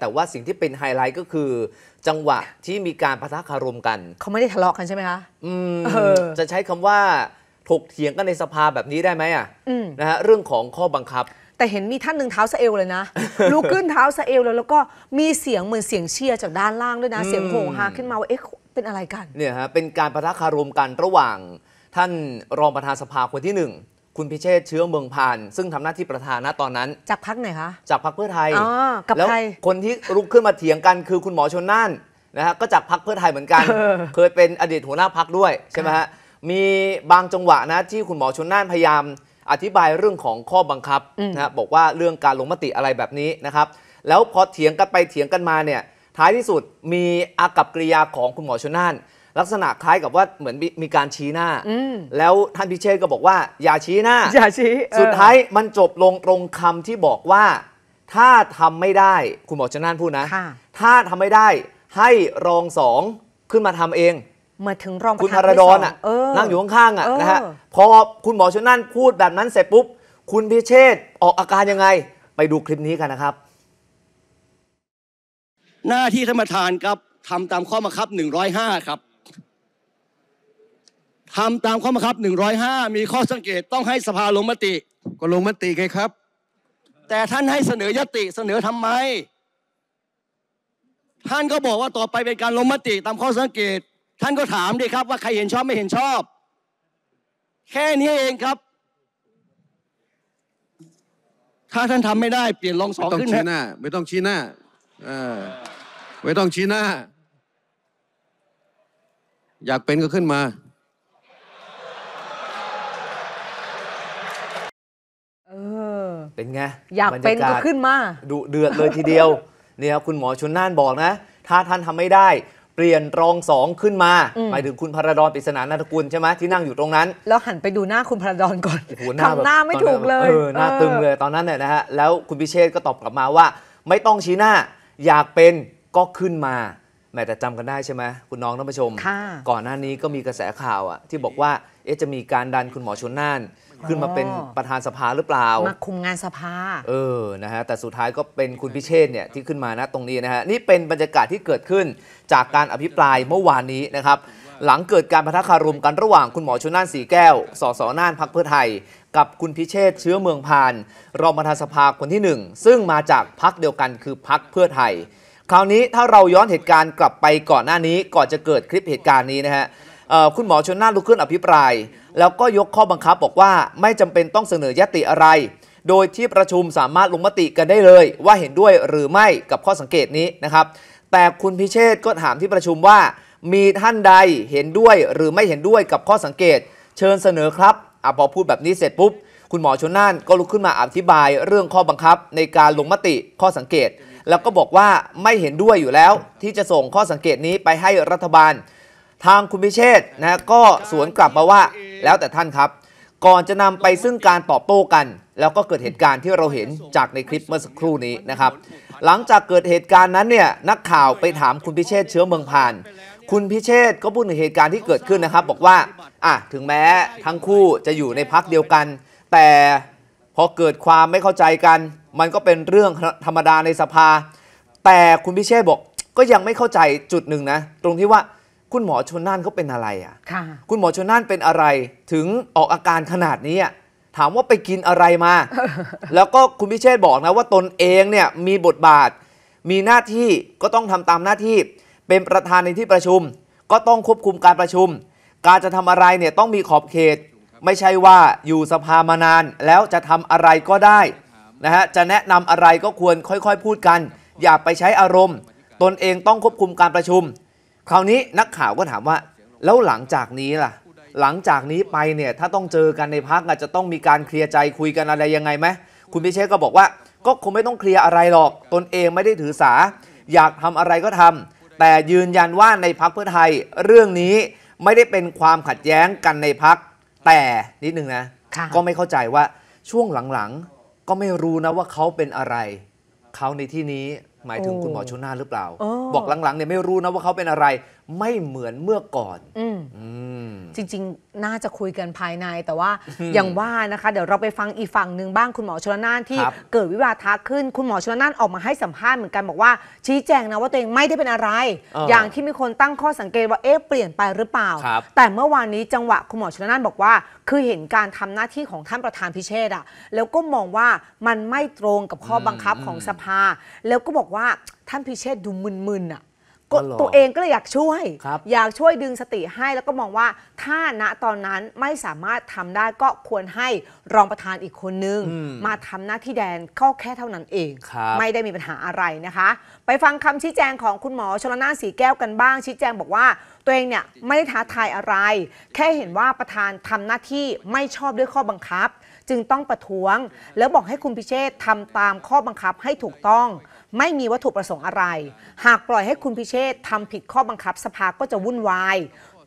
แต่ว่าสิ่งที่เป็นไฮไลท์ก็คือ จังหวะที่มีการปะทะคารมกัน เขาไม่ได้ทะเลาะกันใช่ไหมคะอืมออจะใช้คำว่าถกเถียงกันในสภาแบบนี้ได้ไหมอ่ะนะฮะเรื่องของข้อบังคับ แต่เห็นมีท่านหนึ่งเท้าสะเอวเลยนะลุกขึ้นเท้าสะเอวแล้วแล้วก็มีเสียงเหมือนเสียงเชียร์จากด้านล่างด้วยนะเสียงโหงฮาขึ้นมาว่าเอ๊ะเป็นอะไรกันเนี่ยฮะเป็นการประทะคารมกันระหว่าง ท่านรองประธานสภาคนที่หนึ่งคุณพิเชษเชื้อเมืองผ่าน ซึ่งทำหน้าที่ประธานนะตอนนั้น จากพักไหนคะ จากพักเพื่อไทยกับแล้วคนที่ลุกขึ้นมาเถียงกันคือคุณหมอชนน่านนะฮะก็จากพักเพื่อไทยเหมือนกันเคยเป็นอดีตหัวหน้าพักด้วยใช่ไหมฮะมีบางจังหวะนะที่คุณหมอชนน่านพยายาม อธิบายเรื่องของข้อบังคับนะบอกว่าเรื่องการลงมติอะไรแบบนี้นะครับแล้วพอเถียงกันไปเถียงกันมาเนี่ยท้ายที่สุดมีอากับกริยาของคุณหมอชนน่านลักษณะคล้ายกับว่าเหมือนมมีการชี้หน้าแล้วท่านพิเชษก็บอกว่าอย่าชี้หน้า อย่าชี้ สุดท้ายมันจบลงตรงคำที่บอกว่าถ้าทำไม่ได้ คุณหมอชนานพูดนะ ถ้าทำไม่ได้ ให้รองสองขึ้นมาทำเอง มาถึงรองคุณพระดอนอ่ะนั่งอยู่ข้างๆอ่ะนะฮะ พอคุณหมอชนานพูดแบบนั้นเสร็จปุ๊บ คุณพิเชษออกอาการยังไง ไปดูคลิปนี้กันนะครับ หน้าที่ท่านประธานครับทำตามข้อบังคับ105ครับทำตามข้อบังคับ 105 มีข้อสังเกต ต้องให้สภาลงมติ ก็ลงมติไงครับ แต่ท่านให้เสนอยติเสนอทำไม ท่านก็บอกว่าต่อไปเป็นการลงมติตามข้อสังเกต ท่านก็ถามดีครับว่าใครเห็นชอบไม่เห็นชอบ แค่นี้เองครับถ้าท่านทำไม่ได้เปลี่ยนรองสองขึ้นนะไม่ต้องชี้หน้าไม่ต้องชี้หน้าอยากเป็นก็ขึ้นมาเป็นไงอยากเป็นก็ขึ้นมาดูเดือดเลยทีเดียวเนี่ยครับ คุณหมอชนน่านบอกนะ ถ้าท่านทำไม่ได้ เปลี่ยนรองสองขึ้นมา หมายถึงคุณพระดอนปริศนานาทกุลใช่ไหมที่นั่งอยู่ตรงนั้น แล้วหันไปดูหน้าคุณพระดอนก่อนทำหน้าไม่ถูกเลยหน้าตึงเลย ตอนนั้นเนี่ยนะฮะแล้วคุณพิเชษก็ตอบกลับมาว่า ไม่ต้องชี้หน้าอยากเป็นก็ขึ้นมา แม้แต่จำกันได้ใช่ไหมคุณน้องท่านผู้ชม ก่อนหน้านี้ก็มีกระแสข่าวอ่ะที่บอกว่าเอ๊ะจะมีการดันคุณหมอชนน่านขึ้นมาเป็นประธานสภาหรือเปล่ามาคุมงานสภา เออนะฮะแต่สุดท้ายก็เป็นคุณพิเชษเนี่ยที่ขึ้นมานะตรงนี้นะฮะนี่เป็นบรรยากาศที่เกิดขึ้น จากการอภิปรายเมื่อวานนี้นะครับ หลังเกิดการพัทะคารุมกันระหว่างคุณหมอชนน่านสีแก้วสสน่านพักเพื่อไทย กับคุณพิเชษเชื้อเมืองพาน รองประธานสภาคนที่1ซึ่งมาจากพักเดียวกันคือพักเพื่อไทย คราวนี้ถ้าเราย้อนเหตุการณ์กลับไปก่อนหน้านี้ก่อนจะเกิดคลิปเหตุการณ์นี้นะฮะคุณหมอชนน่านลุกขึ้นอภิปราย แล้วก็ยกข้อบังคับบอกว่าไม่จำเป็นต้องเสนอยติอะไร โดยที่ประชุมสามารถลงมติกันได้เลย ว่าเห็นด้วยหรือไม่กับข้อสังเกตนี้นะครับแต่คุณพิเชษก็ถามที่ประชุมว่า มีท่านใดเห็นด้วยหรือไม่เห็นด้วยกับข้อสังเกต เชิญเสนอครับอพอพูดแบบนี้เสร็จปุ๊บคุณหมอชนน่านก็ลุกขึ้นมาอธิบายเรื่องข้อบังคับในการลงมติข้อสังเกต แล้วก็บอกว่าไม่เห็นด้วยอยู่แล้ว ที่จะส่งข้อสังเกตนี้ไปให้รัฐบาลทางคุณพิเชษนะก็สวนกลับมาว่าแล้วแต่ท่านครับ ก่อนจะนำไปซึ่งการตอบโต้กัน แล้วก็เกิดเหตุการณ์ที่เราเห็นจากในคลิปเมื่อสักครู่นี้นะครับ หลังจากเกิดเหตุการณ์นั้นเนี่ยนักข่าวไปถามคุณพิเชษเชื้อเมืองผ่าน คุณพิเชษก็พูดถึงเหตุการณ์ที่เกิดขึ้นนะครับ บอกว่าอ่ะถึงแม้ทั้งคู่จะอยู่ในพักเดียวกัน แต่พอเกิดความไม่เข้าใจกัน มันก็เป็นเรื่องธรรมดาในสภา แต่คุณพิเชษบอกก็ยังไม่เข้าใจจุดหนึ่งนะตรงที่ว่าคุณหมอชนน่านเขาเป็นอะไรอ่ะค่ะคุณหมอชนน่านเป็นอะไรถึงออกอาการขนาดนี้อ่ะถามว่าไปกินอะไรมา แล้วก็คุณพิเชษบอกนะว่าตนเองเนี่ยมีบทบาท มีหน้าที่ก็ต้องทำตามหน้าที่ เป็นประธานในที่ประชุม ก็ต้องควบคุมการประชุม การจะทำอะไรเนี่ยต้องมีขอบเขต ไม่ใช่ว่าอยู่สภามานานแล้วจะทำอะไรก็ได้นะฮะจะแนะนำอะไรก็ควรค่อยๆพูดกัน อย่าไปใช้อารมณ์ ตนเองต้องควบคุมการประชุมคราวนี้นักข่าวก็ถามว่าแล้วหลังจากนี้ล่ะ หลังจากนี้ไปเนี่ยถ้าต้องเจอกันในพักอาจจะต้องมีการเคลียร์ใจคุยกันอะไรยังไงไหมคุณพิเชษก็บอกว่า ก็คงไม่ต้องเคลียร์อะไรหรอกตนเองไม่ได้ถือสา อยากทำอะไรก็ทำ แต่ยืนยันว่าในพักเพื่อไทยเรื่องนี้ไม่ได้เป็นความขัดแย้งกันในพักแต่นิดนึงนะก็ไม่เข้าใจว่าช่วงหลังๆก็ไม่รู้นะว่าเขาเป็นอะไรเขาในที่นี้หมายถึงคุณหมอชนน่านหรือเปล่าบอกหลังๆเนี่ยไม่รู้นะว่าเขาเป็นอะไร ไม่เหมือนเมื่อก่อนอจริง ๆ น่าจะคุยกันภายในแต่ว่าอย่างว่านะคะเดี๋ยวเราไปฟังอีกฝั่งหนึ่งบ้างคุณหมอชนน่านที่ เกิดวิวาทะขึ้นคุณหมอชนน่านออกมาให้สัมภาษณ์เหมือนกันบอกว่า ชี้แจงนะว่าตัวเองไม่ได้เป็นอะไรออย่างที่มีคนตั้งข้อสังเกตว่าเอ๊ะเปลี่ยนไปหรือเปล่าแต่เมื่อวานนี้จังหวะคุณหมอชนน่านบอกว่า คือเห็นการทำหน้าที่ของท่านประธานพิเชษอะแล้วก็มองว่ามันไม่ตรงกับข้อบังคับของสภา แล้วก็บอกว่าท่านพิเชษดูมึนๆอ่ะก็อตัวเองก็เลยอยากช่วยอยากช่วยดึงสติให้แล้วก็มองว่าถ้าณตอนนั้นไม่สามารถทำได้ก็ควรให้รองประธานอีกคนนึงมมาทำหน้าที่แดนก็แค่เท่านั้นเอง ไม่ได้มีปัญหาอะไรนะคะ ไปฟังคำชี้แจงของคุณหมอชลนาสีแก้วกันบ้างชี้แจงบอกว่า ตัวเองเนี่ยไม่ได้ท้าทายอะไร แค่เห็นว่าประธานทำหน้าที่ไม่ชอบด้วยข้อบังคับ จึงต้องประท้วง แล้วบอกให้คุณพิเชษทํทำตามข้อบังคับให้ถูกต้องไม่มีวัตถุประสงค์อะไร หากปล่อยให้คุณพิเชษทำผิดข้อบังคับสภาก็จะวุ่นวาย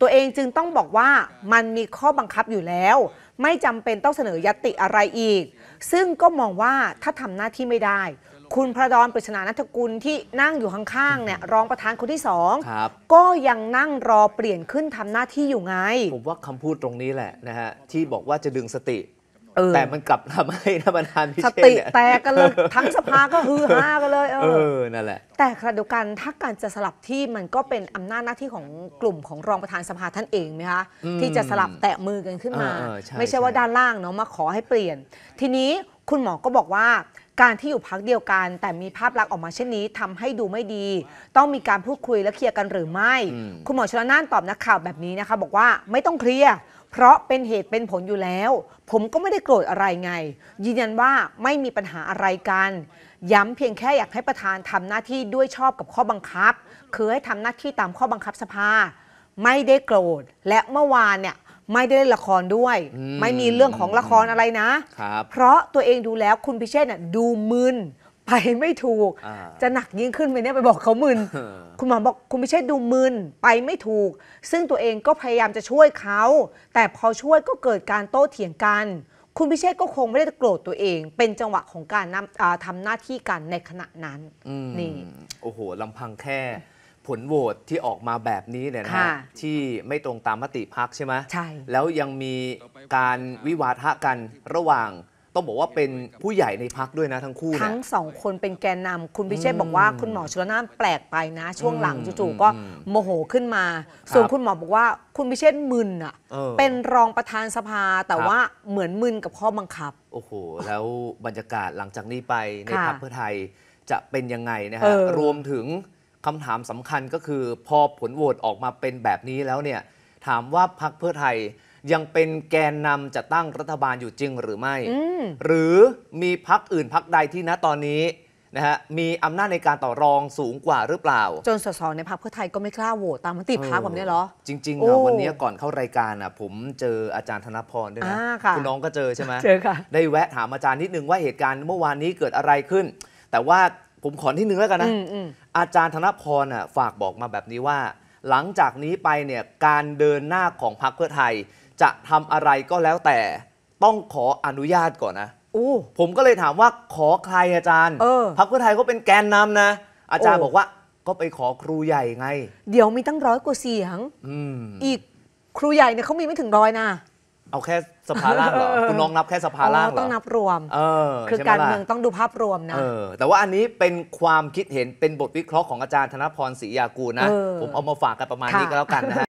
ตัวเองจึงต้องบอกว่ามันมีข้อบังคับอยู่แล้ว ไม่จำเป็นต้องเสนอยติอะไรอีก ซึ่งก็มองว่าถ้าทำหน้าที่ไม่ได้ คุณพระดอนปริศนานัทกุลที่นั่งอยู่ข้างๆเนี่ยรองประธานคนที่สองก็ยังนั่งรอเปลี่ยนขึ้นทำหน้าที่อยู่ไงผมว่าคำพูดตรงนี้แหละนะฮะที่บอกว่าจะดึงสติแต่มันกลับทำให้ธรรมธานพิเชษสติแตกกันเลย ทั้งสภาก็ฮือฮากันเลยเออ นั่นแหละแต่ขณะเดียวกันถ้าการจะสลับที่มันก็เป็นอำนาจหน้าที่ของกลุ่มของรองประธานสภาท่านเองไหมคะที่จะสลับแตะมือกันขึ้นมา ไม่ใช่ว่าด้านล่างเนาะมาขอให้เปลี่ยน ทีนี้คุณหมอก็บอกว่าการที่อยู่พักเดียวกัน แต่มีภาพลักษณ์ออกมาเช่นนี้ ทำให้ดูไม่ดี ต้องมีการพูดคุยและเคลียร์กันหรือไม่ คุณหมอชลนานตอบนักข่าวแบบนี้นะคะบอกว่าไม่ต้องเคลียร์เพราะเป็นเหตุเป็นผลอยู่แล้ว ผมก็ไม่ได้โกรธอะไรไงยืนยันว่าไม่มีปัญหาอะไรกัน ย้ำเพียงแค่อยากให้ประธานทำหน้าที่ด้วยชอบกับข้อบังคับคือให้ทำหน้าที่ตามข้อบังคับสภาไม่ได้โกรธและเมื่อวานเนี่ยไม่ได้เล่นละครด้วยมไม่มีเรื่องของละครอะไรนะรเพราะตัวเองดูแล้ว คุณพิเชษน่ะดูมึนไปไม่ถูก จะหนักยิ่งขึ้นไปเนี่ยไปบอกเขามึนคุณหมอบอกคุณพิเชษดูมึนไปไม่ถูก ซึ่งตัวเองก็พยายามจะช่วยเขาแต่พอช่วยก็เกิดการโต้เถียงกัน คุณพิเชษก็คงไม่ได้โกรธตัวเอง เป็นจังหวะของการนำาทำหน้าที่กันในขณะนั้นนี่โอ้โหลำพังแค่ผลโหวตที่ออกมาแบบนี้เนี่ยนะะที่ไม่ตรงตามมติพักใช่ไหมใช่แล้วยังมีการวิวาทะกันระหว่าง ต้องบอกว่าเป็นผู้ใหญ่ในพักด้วยนะทั้งคู่ทั้งสองคนเป็นแกนนำคุณพิเชษบอกว่าคุณหมอชลน่านแปลกไปนะช่วงหลังจู่ๆก็โมโหขึ้นมา ส่วนคุณหมอบอกว่า คุณพิเชษมึนอ่ะเป็นรองประธานสภาแต่ว่าเหมือนมึนกับข้อบังคับโอ้โห แล้วบรรยากาศหลังจากนี้ไปในพักเพื่อไทยจะเป็นยังไงนะฮะรวมถึงคำถามสำคัญก็คือพอผลโหวตออกมาเป็นแบบนี้แล้วเนี่ย ถามว่าพักเพื่อไทยยังเป็นแกนนำจะตั้งรัฐบาลอยู่จริงหรือไม่หรือมีพักอื่นพักใดที่ณตอนนี้นะฮะมีอำนาจในการต่อรองสูงกว่าหรือเปล่าจนสสในพักเพื่อไทยก็ไม่กล้าโหวตตามมติพักแบบนี้เหรอจริงๆนะวันนี้ก่อนเข้ารายการอ่ะผมเจออาจารย์ธนพรด้วยนะคุณน้องก็เจอใช่ไหมเจอค่ะได้แวะถามอาจารย์นิดนึงว่าเหตุการณ์เมื่อวานนี้เกิดอะไรขึ้น แต่ว่าผมขอที่หนึ่งแล้วกันนะอาจารย์ธนพรอ่ะฝากบอกมาแบบนี้ว่า หลังจากนี้ไปเนี่ยการเดินหน้าของพรรคเพื่อไทยจะทำอะไรก็แล้วแต่ต้องขออนุญาตก่อนนะผมก็เลยถามว่าขอใครอาจารย์พรรคเพื่อไทยก็เป็นแกนนำนะอาจารย์อบอกว่าก็ไปขอครูใหญ่ไง เดี๋ยวมีตั้งร้อยกว่าเสียงออีกครูใหญ่เนี่ยเขามีไม่ถึงร้อยนะเอาแค่สภาล่างเหรอ คุณน้องนับแค่สภาล่างเหรอต้องนับรวม เออ คือการเมืองต้องดูภาพรวมนะ เออ แต่ว่าอันนี้เป็นความคิดเห็น เป็นบทวิเคราะห์ของอาจารย์ธนพรศรียากูนะ ผมเอามาฝากกันประมาณนี้ก็แล้วกันนะฮะ